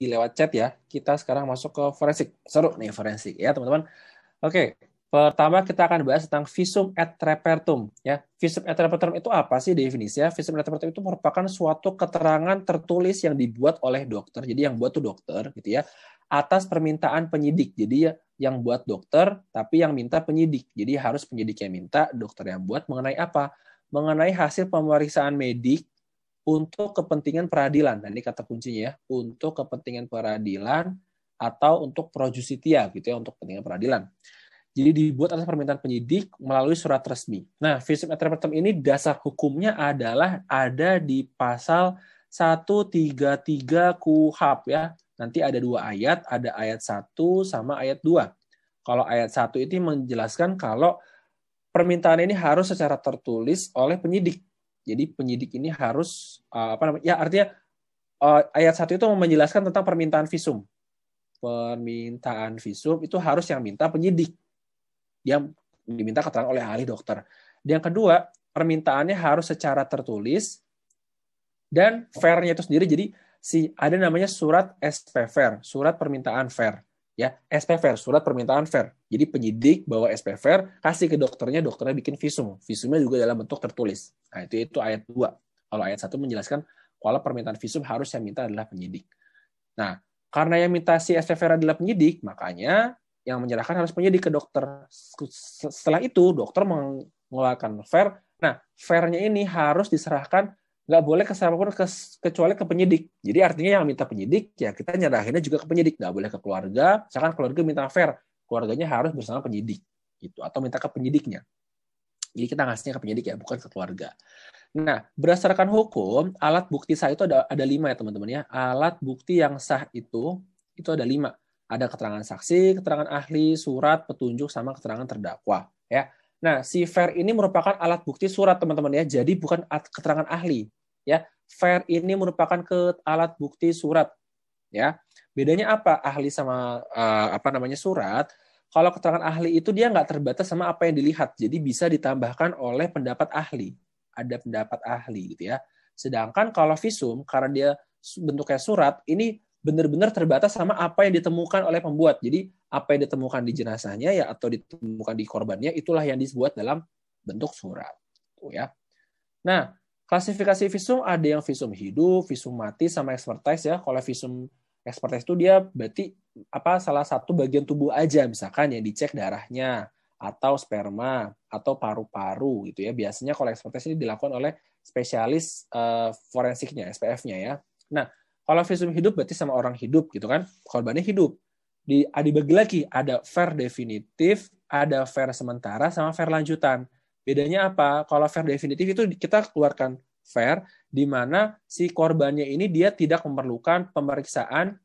di lewat chat ya. Kita sekarang masuk ke forensik. Seru nih forensik ya teman-teman. Oke, pertama kita akan bahas tentang visum et repertum ya. Visum et repertum itu apa sih definisinya? Visum et repertum itu merupakan suatu keterangan tertulis yang dibuat oleh dokter. Jadi yang buat tuh dokter gitu ya atas permintaan penyidik. Jadi yang buat dokter tapi yang minta penyidik. Jadi harus penyidik yang minta, dokter yang buat mengenai apa? Mengenai hasil pemeriksaan medik untuk kepentingan peradilan. Nah, ini kata kuncinya ya, untuk kepentingan peradilan atau untuk projustitia gitu ya, untuk kepentingan peradilan. Jadi dibuat atas permintaan penyidik melalui surat resmi. Nah, visum et repertum ini dasar hukumnya adalah ada di pasal 133 KUHAP ya. Nanti ada dua ayat, ada ayat 1 sama ayat 2. Kalau ayat 1 itu menjelaskan kalau permintaan ini harus secara tertulis oleh penyidik jadi penyidik ini harus uh, apa namanya? Ya artinya uh, ayat satu itu menjelaskan tentang permintaan visum. Permintaan visum itu harus yang minta penyidik. yang diminta keterangan oleh ahli dokter. Dan yang kedua, permintaannya harus secara tertulis dan fairnya itu sendiri. Jadi si ada namanya surat SP fair, surat permintaan fair ya SPVR surat permintaan fair. Jadi penyidik bawa SPVR kasih ke dokternya, dokternya bikin visum. Visumnya juga dalam bentuk tertulis. Nah, itu itu ayat 2. Kalau ayat satu menjelaskan kalau permintaan visum harus yang minta adalah penyidik. Nah, karena yang minta si SPVR adalah penyidik, makanya yang menyerahkan harus penyidik ke dokter. Setelah itu dokter mengeluarkan fair. Nah, fairnya ini harus diserahkan nggak boleh ke siapapun ke, kecuali ke penyidik. Jadi artinya yang minta penyidik ya kita nyerahinnya juga ke penyidik, nggak boleh ke keluarga. Misalkan keluarga minta fair, keluarganya harus bersama penyidik gitu atau minta ke penyidiknya. Jadi kita ngasihnya ke penyidik ya, bukan ke keluarga. Nah, berdasarkan hukum, alat bukti sah itu ada ada lima ya teman-teman ya. Alat bukti yang sah itu itu ada lima. Ada keterangan saksi, keterangan ahli, surat, petunjuk, sama keterangan terdakwa. Ya, Nah, si fair ini merupakan alat bukti surat, teman-teman ya. Jadi bukan keterangan ahli ya fair ini merupakan ke alat bukti surat ya bedanya apa ahli sama uh, apa namanya surat kalau keterangan ahli itu dia nggak terbatas sama apa yang dilihat jadi bisa ditambahkan oleh pendapat ahli ada pendapat ahli gitu ya sedangkan kalau visum karena dia bentuknya surat ini benar-benar terbatas sama apa yang ditemukan oleh pembuat jadi apa yang ditemukan di jenazahnya ya atau ditemukan di korbannya itulah yang dibuat dalam bentuk surat ya nah Klasifikasi visum ada yang visum hidup, visum mati, sama expertise ya. Kalau visum expertise itu dia berarti apa salah satu bagian tubuh aja misalkan yang dicek darahnya atau sperma atau paru-paru gitu ya. Biasanya kalau expertise ini dilakukan oleh spesialis uh, forensiknya, SPF-nya ya. Nah, kalau visum hidup berarti sama orang hidup gitu kan. Korbannya hidup. Di, dibagi lagi ada fair definitif, ada fair sementara sama fair lanjutan. Bedanya apa? Kalau fair definitif itu kita keluarkan fair di mana si korbannya ini dia tidak memerlukan pemeriksaan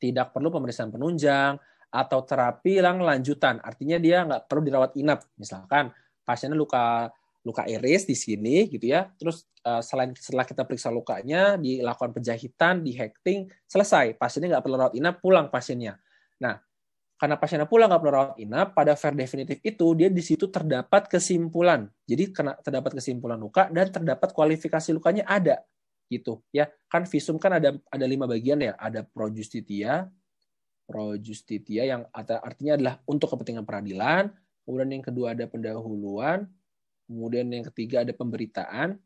tidak perlu pemeriksaan penunjang atau terapi lang lanjutan. Artinya dia nggak perlu dirawat inap. Misalkan pasiennya luka luka iris di sini gitu ya. Terus eh, selain setelah kita periksa lukanya, dilakukan penjahitan, dihacking, selesai. Pasiennya nggak perlu rawat inap, pulang pasiennya. Nah, karena pasiennya pulang nggak perlu rawat inap, pada fair definitif itu dia di situ terdapat kesimpulan. Jadi kena, terdapat kesimpulan luka dan terdapat kualifikasi lukanya ada gitu ya. Kan visum kan ada ada lima bagian ya, ada pro justitia, pro justitia yang artinya adalah untuk kepentingan peradilan, kemudian yang kedua ada pendahuluan, kemudian yang ketiga ada pemberitaan,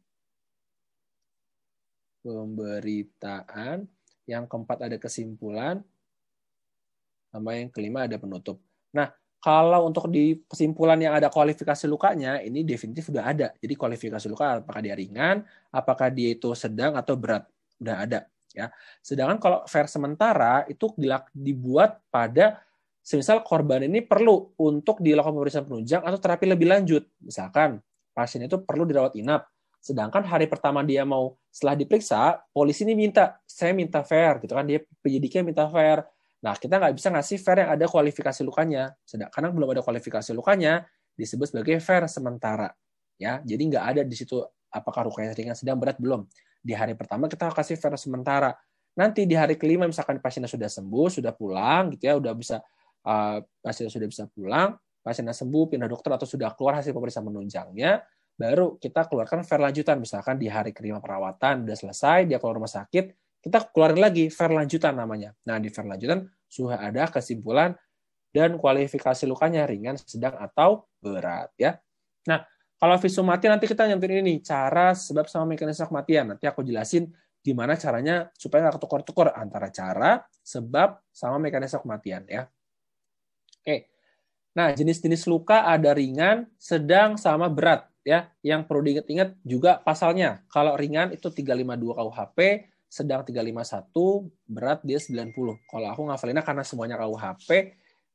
pemberitaan, yang keempat ada kesimpulan, sama yang kelima ada penutup. Nah, kalau untuk di kesimpulan yang ada kualifikasi lukanya, ini definitif sudah ada. Jadi kualifikasi luka apakah dia ringan, apakah dia itu sedang atau berat, sudah ada. Ya. Sedangkan kalau fair sementara itu dibuat pada misal korban ini perlu untuk dilakukan pemeriksaan penunjang atau terapi lebih lanjut. Misalkan pasien itu perlu dirawat inap. Sedangkan hari pertama dia mau setelah diperiksa, polisi ini minta, saya minta fair gitu kan, dia penyidiknya minta fair Nah, kita nggak bisa ngasih fair yang ada kualifikasi lukanya. Sedang, karena belum ada kualifikasi lukanya, disebut sebagai fair sementara. ya Jadi nggak ada di situ apakah lukanya ringan, sedang, berat, belum. Di hari pertama kita kasih fair sementara. Nanti di hari kelima misalkan pasien sudah sembuh, sudah pulang, gitu ya, udah bisa uh, pasiennya sudah bisa pulang, pasiennya sembuh, pindah dokter atau sudah keluar hasil pemeriksaan menunjangnya, baru kita keluarkan fair lanjutan misalkan di hari kelima perawatan sudah selesai dia keluar rumah sakit kita keluarin lagi fair lanjutan namanya. Nah, di fair lanjutan sudah ada kesimpulan dan kualifikasi lukanya ringan, sedang atau berat ya. Nah, kalau visum mati nanti kita nyentuhin ini cara sebab sama mekanisme kematian. Nanti aku jelasin gimana caranya supaya nggak ketukar-tukar antara cara, sebab sama mekanisme kematian ya. Oke. Nah, jenis-jenis luka ada ringan, sedang sama berat ya. Yang perlu diingat-ingat juga pasalnya. Kalau ringan itu 352 KUHP, sedang 351, berat dia 90. Kalau aku ngafalinnya karena semuanya KUHP,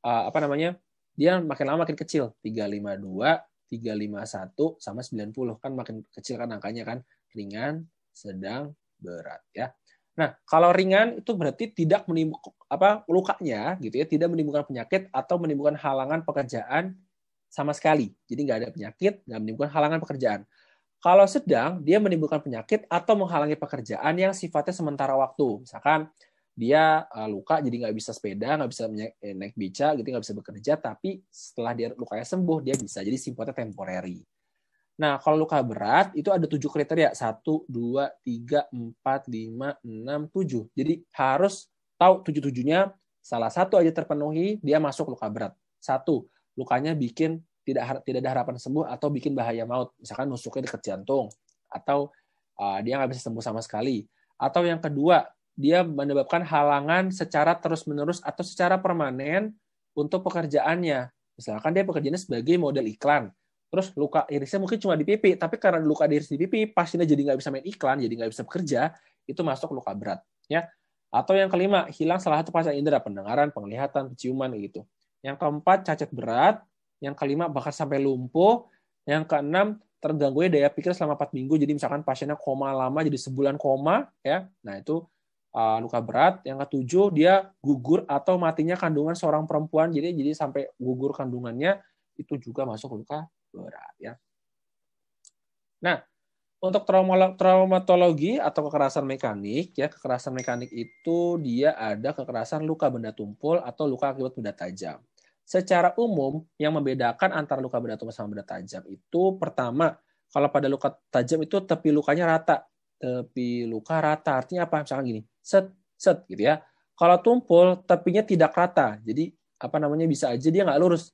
uh, eh, apa namanya, dia makin lama makin kecil. 352, 351, sama 90. Kan makin kecil kan angkanya kan. Ringan, sedang, berat ya. Nah, kalau ringan itu berarti tidak menimbulkan apa lukanya gitu ya, tidak menimbulkan penyakit atau menimbulkan halangan pekerjaan sama sekali. Jadi nggak ada penyakit, nggak menimbulkan halangan pekerjaan. Kalau sedang, dia menimbulkan penyakit atau menghalangi pekerjaan yang sifatnya sementara waktu. Misalkan dia eh, luka jadi nggak bisa sepeda, nggak bisa eh, naik beca, gitu nggak bisa bekerja, tapi setelah dia lukanya sembuh, dia bisa. Jadi sifatnya temporary. Nah, kalau luka berat itu ada tujuh kriteria. Satu, dua, tiga, empat, lima, enam, tujuh. Jadi harus tahu tujuh-tujuhnya. Salah satu aja terpenuhi, dia masuk luka berat. Satu, lukanya bikin tidak tidak ada harapan sembuh atau bikin bahaya maut misalkan nusuknya dekat jantung atau uh, dia nggak bisa sembuh sama sekali atau yang kedua dia menyebabkan halangan secara terus menerus atau secara permanen untuk pekerjaannya misalkan dia pekerjaannya sebagai model iklan terus luka irisnya mungkin cuma di pipi tapi karena luka iris di pipi pastinya jadi nggak bisa main iklan jadi nggak bisa bekerja itu masuk luka berat ya atau yang kelima hilang salah satu pasang indera pendengaran penglihatan penciuman gitu yang keempat cacat berat yang kelima bahkan sampai lumpuh, yang keenam terganggu daya pikir selama 4 minggu, jadi misalkan pasiennya koma lama, jadi sebulan koma, ya, nah itu uh, luka berat. Yang ketujuh dia gugur atau matinya kandungan seorang perempuan, jadi jadi sampai gugur kandungannya itu juga masuk luka berat, ya. Nah, untuk traumatologi atau kekerasan mekanik, ya kekerasan mekanik itu dia ada kekerasan luka benda tumpul atau luka akibat benda tajam secara umum yang membedakan antara luka benda tumpul sama benda tajam itu pertama kalau pada luka tajam itu tepi lukanya rata tepi luka rata artinya apa misalkan gini set set gitu ya kalau tumpul tepinya tidak rata jadi apa namanya bisa aja dia nggak lurus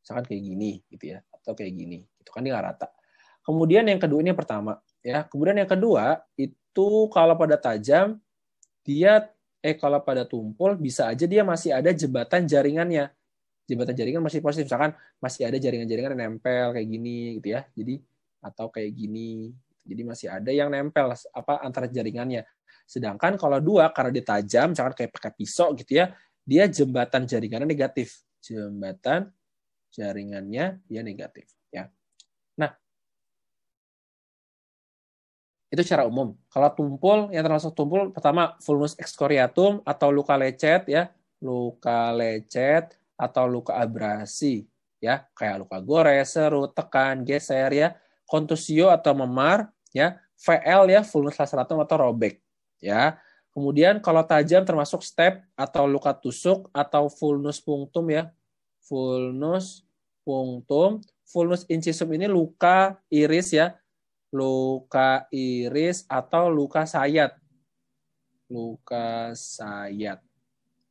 misalkan kayak gini gitu ya atau kayak gini itu kan dia nggak rata kemudian yang kedua ini yang pertama ya kemudian yang kedua itu kalau pada tajam dia eh kalau pada tumpul bisa aja dia masih ada jembatan jaringannya jembatan jaringan masih positif misalkan masih ada jaringan-jaringan yang nempel kayak gini gitu ya jadi atau kayak gini jadi masih ada yang nempel apa antara jaringannya sedangkan kalau dua karena dia tajam misalkan kayak pakai pisau gitu ya dia jembatan jaringannya negatif jembatan jaringannya dia negatif ya nah itu secara umum. Kalau tumpul, yang termasuk tumpul, pertama vulnus excoriatum atau luka lecet ya, luka lecet atau luka abrasi ya kayak luka gores, seru tekan, geser ya, kontusio atau memar ya, VL ya fullness laceratum atau robek ya. Kemudian kalau tajam termasuk step atau luka tusuk atau fullness punctum ya. fullness punctum, fullness incisum ini luka iris ya. Luka iris atau luka sayat. Luka sayat.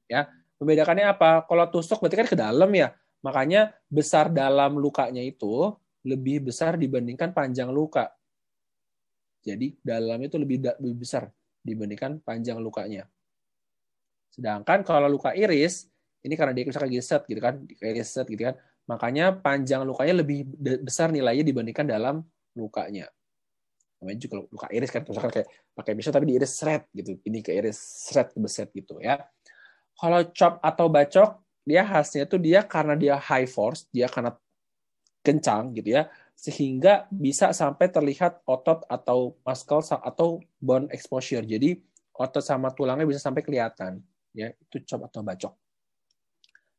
Ya. Membedakannya apa? Kalau tusuk berarti kan ke dalam ya. Makanya besar dalam lukanya itu lebih besar dibandingkan panjang luka. Jadi dalam itu lebih, lebih besar dibandingkan panjang lukanya. Sedangkan kalau luka iris, ini karena dia misalkan geset gitu kan, geset gitu kan, makanya panjang lukanya lebih besar nilainya dibandingkan dalam lukanya. Namanya juga luka iris kan, misalkan kayak pakai pisau tapi diiris seret gitu, ini ke iris seret ke beset gitu ya. Kalau chop atau bacok, dia khasnya tuh dia karena dia high force, dia karena kencang gitu ya, sehingga bisa sampai terlihat otot atau muscle atau bone exposure. Jadi otot sama tulangnya bisa sampai kelihatan ya, itu chop atau bacok.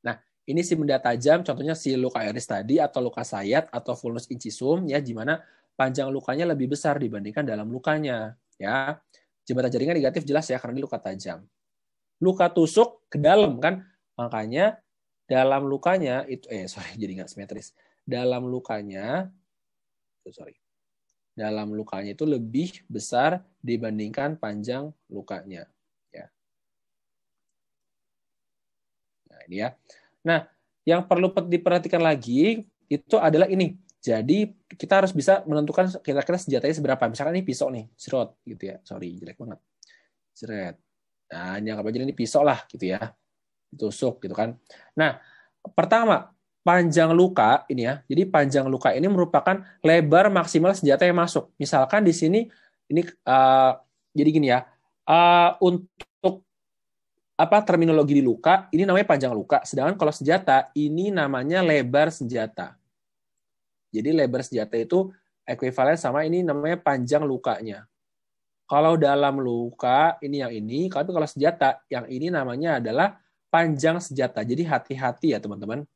Nah, ini si benda tajam contohnya si luka iris tadi atau luka sayat atau vulnus incisum ya di mana panjang lukanya lebih besar dibandingkan dalam lukanya ya. Jembatan jaringan negatif jelas ya karena ini luka tajam luka tusuk ke dalam kan. Makanya dalam lukanya itu eh sorry jadi nggak simetris. Dalam lukanya oh, sorry. Dalam lukanya itu lebih besar dibandingkan panjang lukanya. Ya. Nah ini ya. Nah yang perlu diperhatikan lagi itu adalah ini. Jadi kita harus bisa menentukan kira-kira senjatanya seberapa. Misalkan ini pisau nih, serot gitu ya. Sorry, jelek banget. Seret. Nah, ini anggap aja ini pisau lah gitu ya. Ditusuk gitu kan. Nah, pertama, panjang luka ini ya. Jadi panjang luka ini merupakan lebar maksimal senjata yang masuk. Misalkan di sini ini uh, jadi gini ya. Uh, untuk apa terminologi di luka ini namanya panjang luka, sedangkan kalau senjata ini namanya lebar senjata. Jadi lebar senjata itu ekuivalen sama ini namanya panjang lukanya. Kalau dalam luka ini yang ini, tapi kalau senjata yang ini namanya adalah panjang senjata. Jadi hati-hati ya teman-teman.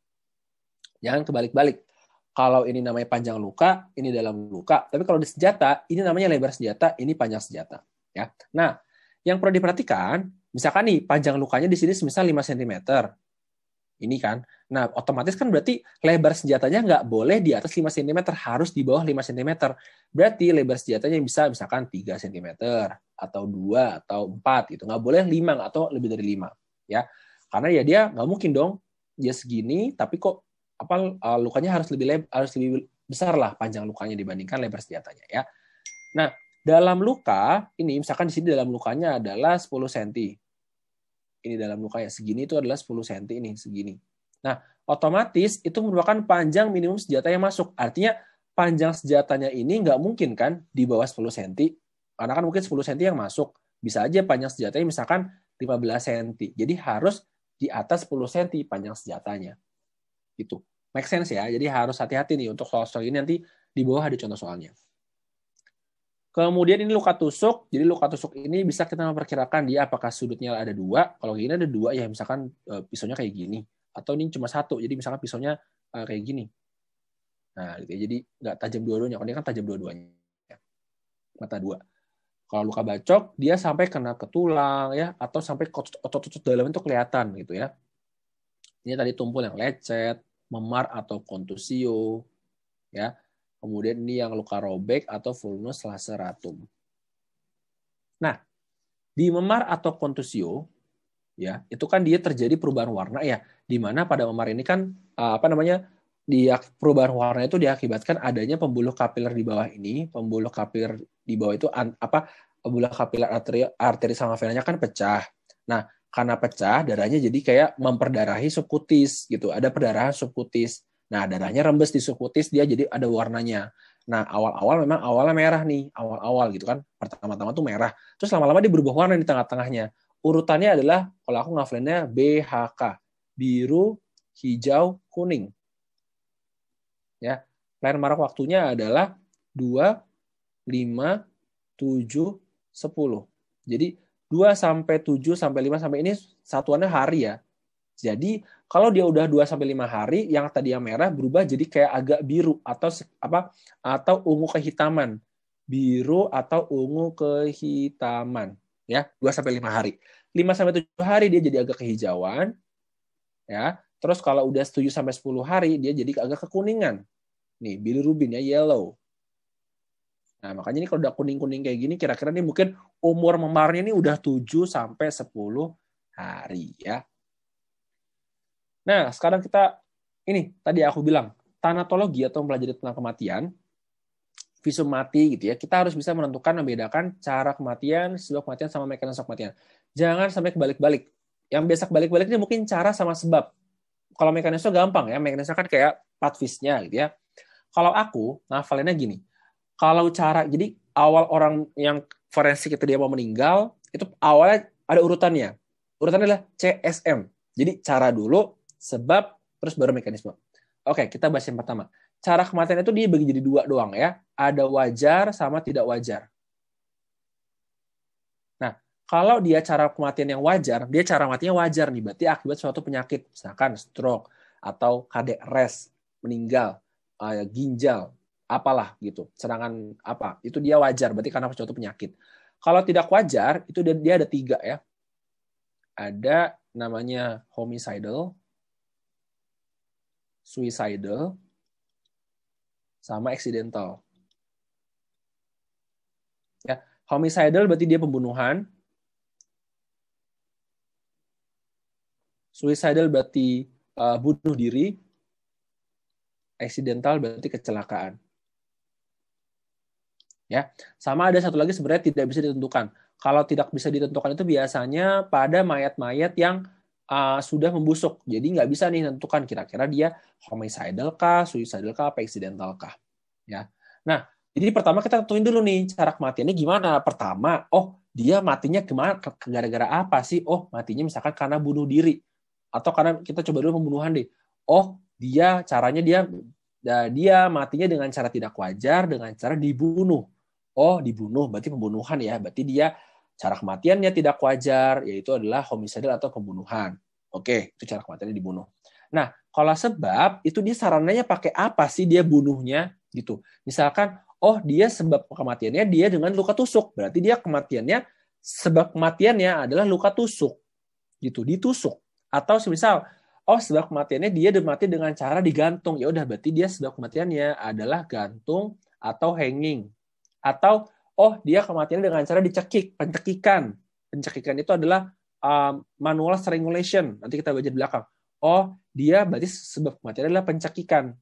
Jangan kebalik-balik. Kalau ini namanya panjang luka, ini dalam luka. Tapi kalau di senjata, ini namanya lebar senjata, ini panjang senjata. Ya. Nah, yang perlu diperhatikan, misalkan nih panjang lukanya di sini semisal 5 cm. Ini kan. Nah, otomatis kan berarti lebar senjatanya nggak boleh di atas 5 cm, harus di bawah 5 cm. Berarti lebar senjatanya bisa misalkan 3 cm, atau 2, atau 4 gitu. Nggak boleh 5, atau lebih dari 5. Ya. Karena ya dia nggak mungkin dong, dia ya segini, tapi kok apa eh, lukanya harus lebih lebar harus lebih besar lah panjang lukanya dibandingkan lebar senjatanya ya. Nah, dalam luka ini misalkan di sini dalam lukanya adalah 10 cm. Ini dalam lukanya segini itu adalah 10 cm ini segini Nah, otomatis itu merupakan panjang minimum senjata yang masuk. Artinya panjang senjatanya ini nggak mungkin kan di bawah 10 cm. Karena kan mungkin 10 cm yang masuk. Bisa aja panjang senjatanya misalkan 15 cm. Jadi harus di atas 10 cm panjang senjatanya. Itu Make sense ya. Jadi harus hati-hati nih untuk soal-soal ini nanti di bawah ada contoh soalnya. Kemudian ini luka tusuk. Jadi luka tusuk ini bisa kita memperkirakan dia apakah sudutnya ada dua. Kalau gini ada dua ya misalkan e, pisaunya kayak gini atau ini cuma satu jadi misalnya pisaunya uh, kayak gini nah gitu ya. jadi nggak tajam dua-duanya kalau ini kan tajam dua-duanya ya. mata dua kalau luka bacok dia sampai kena ke tulang ya atau sampai otot-otot dalam itu kelihatan gitu ya ini tadi tumpul yang lecet memar atau kontusio ya kemudian ini yang luka robek atau vulnus laceratum nah di memar atau kontusio ya itu kan dia terjadi perubahan warna ya di mana pada memar ini kan eh, apa namanya di perubahan warna itu diakibatkan adanya pembuluh kapiler di bawah ini pembuluh kapiler di bawah itu an, apa pembuluh kapiler arteri arteri sama venanya kan pecah nah karena pecah darahnya jadi kayak memperdarahi subkutis gitu ada perdarahan subkutis nah darahnya rembes di subkutis dia jadi ada warnanya Nah, awal-awal memang awalnya merah nih, awal-awal gitu kan. Pertama-tama tuh merah. Terus lama-lama dia berubah warna di tengah-tengahnya urutannya adalah kalau aku ngafalinnya BHK biru hijau kuning ya landmark waktunya adalah 2 5 7 10 jadi 2 sampai 7 sampai 5 sampai ini satuannya hari ya jadi kalau dia udah 2 sampai 5 hari yang tadi yang merah berubah jadi kayak agak biru atau apa atau ungu kehitaman biru atau ungu kehitaman ya 2 sampai 5 hari. 5 sampai 7 hari dia jadi agak kehijauan ya. Terus kalau udah 7 sampai 10 hari dia jadi agak kekuningan. Nih, bilirubinnya yellow. Nah, makanya ini kalau udah kuning-kuning kayak gini kira-kira nih mungkin umur memarnya ini udah 7 sampai 10 hari ya. Nah, sekarang kita ini tadi aku bilang tanatologi atau mempelajari tentang kematian visum mati gitu ya, kita harus bisa menentukan membedakan cara kematian, sebab kematian sama mekanisme kematian. Jangan sampai kebalik-balik. Yang biasa kebalik-balik ini mungkin cara sama sebab. Kalau mekanisme gampang ya, mekanisme kan kayak patvisnya gitu ya. Kalau aku nah ngafalinnya gini. Kalau cara jadi awal orang yang forensik itu dia mau meninggal, itu awalnya ada urutannya. Urutannya adalah CSM. Jadi cara dulu, sebab, terus baru mekanisme. Oke, kita bahas yang pertama cara kematian itu dibagi jadi dua doang ya. Ada wajar sama tidak wajar. Nah, kalau dia cara kematian yang wajar, dia cara matinya wajar nih, berarti akibat suatu penyakit, misalkan stroke atau kadek arrest, meninggal, eh, ginjal, apalah gitu, serangan apa, itu dia wajar, berarti karena suatu penyakit. Kalau tidak wajar, itu dia ada tiga ya. Ada namanya homicidal, suicidal, sama accidental. Ya, homicidal berarti dia pembunuhan. Suicidal berarti uh, bunuh diri. Accidental berarti kecelakaan. Ya, sama ada satu lagi sebenarnya tidak bisa ditentukan. Kalau tidak bisa ditentukan itu biasanya pada mayat-mayat yang uh, sudah membusuk. Jadi nggak bisa nih tentukan kira-kira dia homicidal kah, suicidal kah, apa accidental kah. Ya. Nah, jadi pertama kita tentuin dulu nih cara kematiannya gimana. Pertama, oh dia matinya kemana gara-gara apa sih? Oh, matinya misalkan karena bunuh diri atau karena kita coba dulu pembunuhan deh. Oh, dia caranya dia ya, dia matinya dengan cara tidak wajar dengan cara dibunuh. Oh, dibunuh berarti pembunuhan ya. Berarti dia Cara kematiannya tidak wajar, yaitu adalah homicidal atau pembunuhan. Oke, itu cara kematiannya dibunuh. Nah, kalau sebab, itu dia sarannya pakai apa sih dia bunuhnya? gitu. Misalkan, oh dia sebab kematiannya dia dengan luka tusuk. Berarti dia kematiannya, sebab kematiannya adalah luka tusuk. Gitu, ditusuk. Atau semisal, oh sebab kematiannya dia mati dengan cara digantung. Ya udah berarti dia sebab kematiannya adalah gantung atau hanging. Atau oh dia kematiannya dengan cara dicekik, pencekikan. Pencekikan itu adalah um, manual strangulation. Nanti kita belajar di belakang. Oh, dia berarti sebab kematian adalah pencekikan.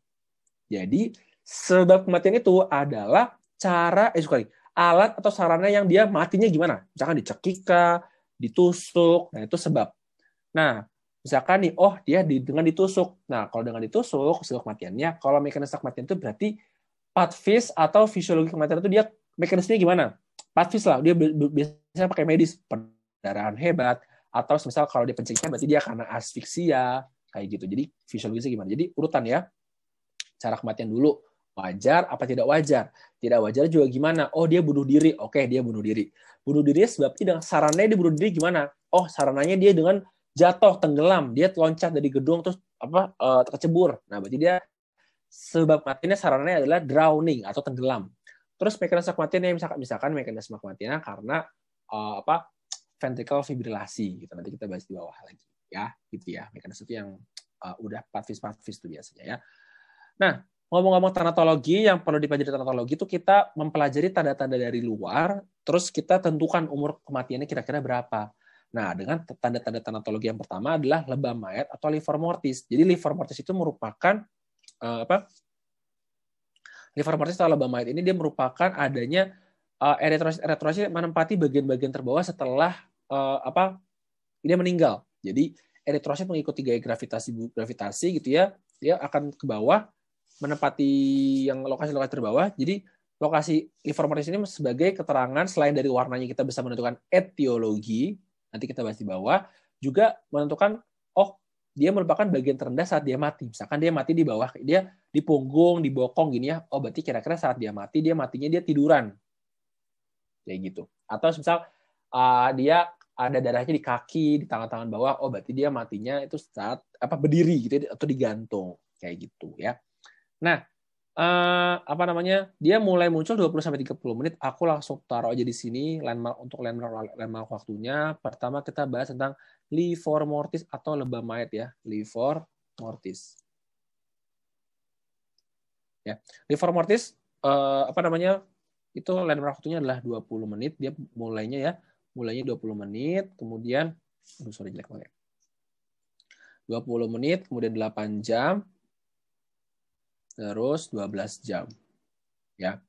Jadi, sebab kematian itu adalah cara, eh sorry, alat atau sarana yang dia matinya gimana? Misalkan dicekika, ditusuk, nah itu sebab. Nah, misalkan nih, oh dia di, dengan ditusuk. Nah, kalau dengan ditusuk, sebab kematiannya, kalau mekanisme kematian itu berarti patvis atau fisiologi kematian itu dia mekanismenya gimana? Pasti lah, dia biasanya pakai medis, pendarahan hebat, atau misal kalau dia pencingnya berarti dia karena asfiksia, kayak gitu. Jadi fisiologisnya gimana? Jadi urutan ya, cara kematian dulu, wajar apa tidak wajar? Tidak wajar juga gimana? Oh dia bunuh diri, oke dia bunuh diri. Bunuh diri sebab tidak sarannya dia bunuh diri gimana? Oh sarananya dia dengan jatuh tenggelam, dia loncat dari gedung terus apa eh, terkecebur. Nah berarti dia sebab matinya sarannya adalah drowning atau tenggelam. Terus mekanisme kematian yang misalkan misalkan mekanisme kematiannya karena uh, apa ventricle fibrilasi gitu. Nanti kita bahas di bawah lagi ya, gitu ya. Mekanisme itu yang uh, udah pavis pavis itu biasanya ya. Nah, ngomong-ngomong tanatologi, yang perlu dipelajari tanatologi itu kita mempelajari tanda-tanda dari luar, terus kita tentukan umur kematiannya kira-kira berapa. Nah, dengan tanda-tanda tanatologi yang pertama adalah lebam mayat atau liver mortis. Jadi liver mortis itu merupakan uh, apa? Liverpool Mortis atau Alabama ini dia merupakan adanya uh, eh, eretrosit menempati bagian-bagian terbawah setelah uh, apa dia meninggal. Jadi eritrosit eh, mengikuti gaya gravitasi gravitasi gitu ya, dia akan ke bawah menempati yang lokasi-lokasi terbawah. Jadi lokasi liver mortis ini sebagai keterangan selain dari warnanya kita bisa menentukan etiologi, nanti kita bahas di bawah, juga menentukan oh dia merupakan bagian terendah saat dia mati. Misalkan dia mati di bawah, dia di punggung, di bokong gini ya. Oh, berarti kira-kira saat dia mati, dia matinya dia tiduran. Kayak gitu. Atau misal uh, dia ada darahnya di kaki, di tangan-tangan bawah, oh berarti dia matinya itu saat apa berdiri gitu ya, atau digantung kayak gitu ya. Nah, uh, apa namanya? Dia mulai muncul 20 sampai 30 menit. Aku langsung taruh aja di sini landmark untuk landmark landmark waktunya. Pertama kita bahas tentang livor mortis atau lebah mayat ya, livor mortis. Ya, livor mortis eh, apa namanya? Itu lemar waktunya adalah 20 menit, dia mulainya ya, mulainya 20 menit, kemudian aduh sorry jelek banget. 20 ya. menit, kemudian 8 jam, terus 12 jam. Ya.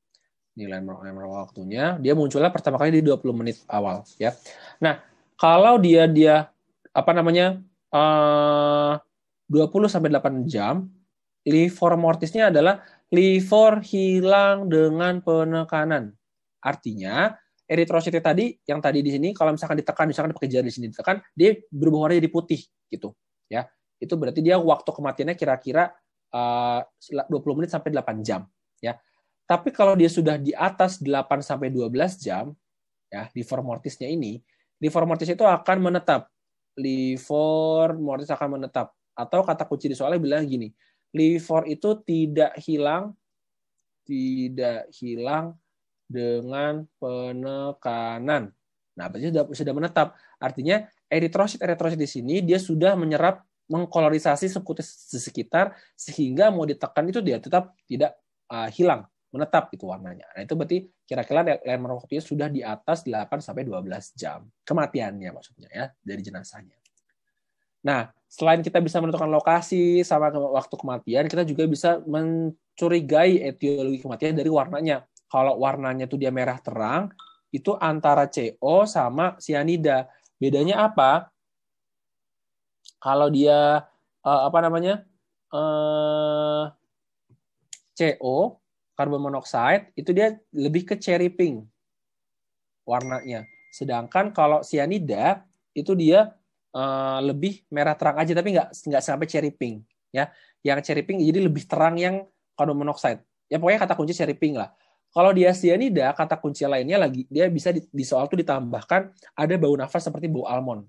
Ini lemar waktunya, dia munculnya pertama kali di 20 menit awal ya. Nah, kalau dia dia apa namanya eh, uh, 20 sampai 8 jam livor mortisnya adalah livor hilang dengan penekanan. Artinya eritrositnya tadi yang tadi di sini kalau misalkan ditekan misalkan pakai jari di sini ditekan dia berubah warna jadi putih gitu ya. Itu berarti dia waktu kematiannya kira-kira eh, uh, 20 menit sampai 8 jam ya. Tapi kalau dia sudah di atas 8 sampai 12 jam ya livor mortisnya ini livor mortis itu akan menetap Livor Mortis akan menetap. Atau kata kunci di soalnya bilang gini, livor itu tidak hilang, tidak hilang dengan penekanan. Nah, berarti sudah, sudah menetap. Artinya eritrosit eritrosit di sini dia sudah menyerap mengkolorisasi sekutu sekitar sehingga mau ditekan itu dia tetap tidak uh, hilang menetap gitu warnanya. Nah, itu berarti kira-kira lemar waktunya sudah di atas 8 sampai 12 jam kematiannya maksudnya ya dari jenazahnya. Nah, selain kita bisa menentukan lokasi sama waktu kematian, kita juga bisa mencurigai etiologi kematian dari warnanya. Kalau warnanya itu dia merah terang, itu antara CO sama sianida. Bedanya apa? Kalau dia eh, apa namanya? Uh, eh, CO karbon monoxide itu dia lebih ke cherry pink warnanya. Sedangkan kalau cyanida itu dia uh, lebih merah terang aja tapi nggak nggak sampai cherry pink ya. Yang cherry pink jadi lebih terang yang karbon monoxide. Ya pokoknya kata kunci cherry pink lah. Kalau dia cyanida, kata kunci lainnya lagi dia bisa di, di soal tuh ditambahkan ada bau nafas seperti bau almond.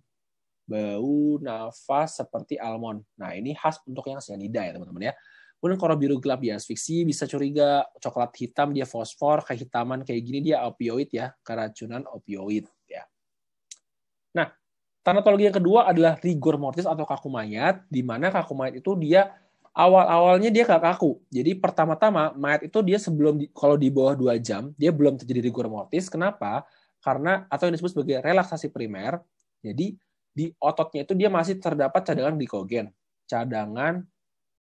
Bau nafas seperti almond. Nah, ini khas untuk yang cyanida ya, teman-teman ya. Kemudian kalau biru gelap dia ya, asfiksi, bisa curiga coklat hitam dia fosfor, kehitaman kayak gini dia opioid ya, keracunan opioid ya. Nah, tanatologi yang kedua adalah rigor mortis atau kaku mayat, di mana kaku mayat itu dia awal-awalnya dia gak kaku. Jadi pertama-tama mayat itu dia sebelum kalau di bawah 2 jam dia belum terjadi rigor mortis. Kenapa? Karena atau yang disebut sebagai relaksasi primer. Jadi di ototnya itu dia masih terdapat cadangan glikogen, cadangan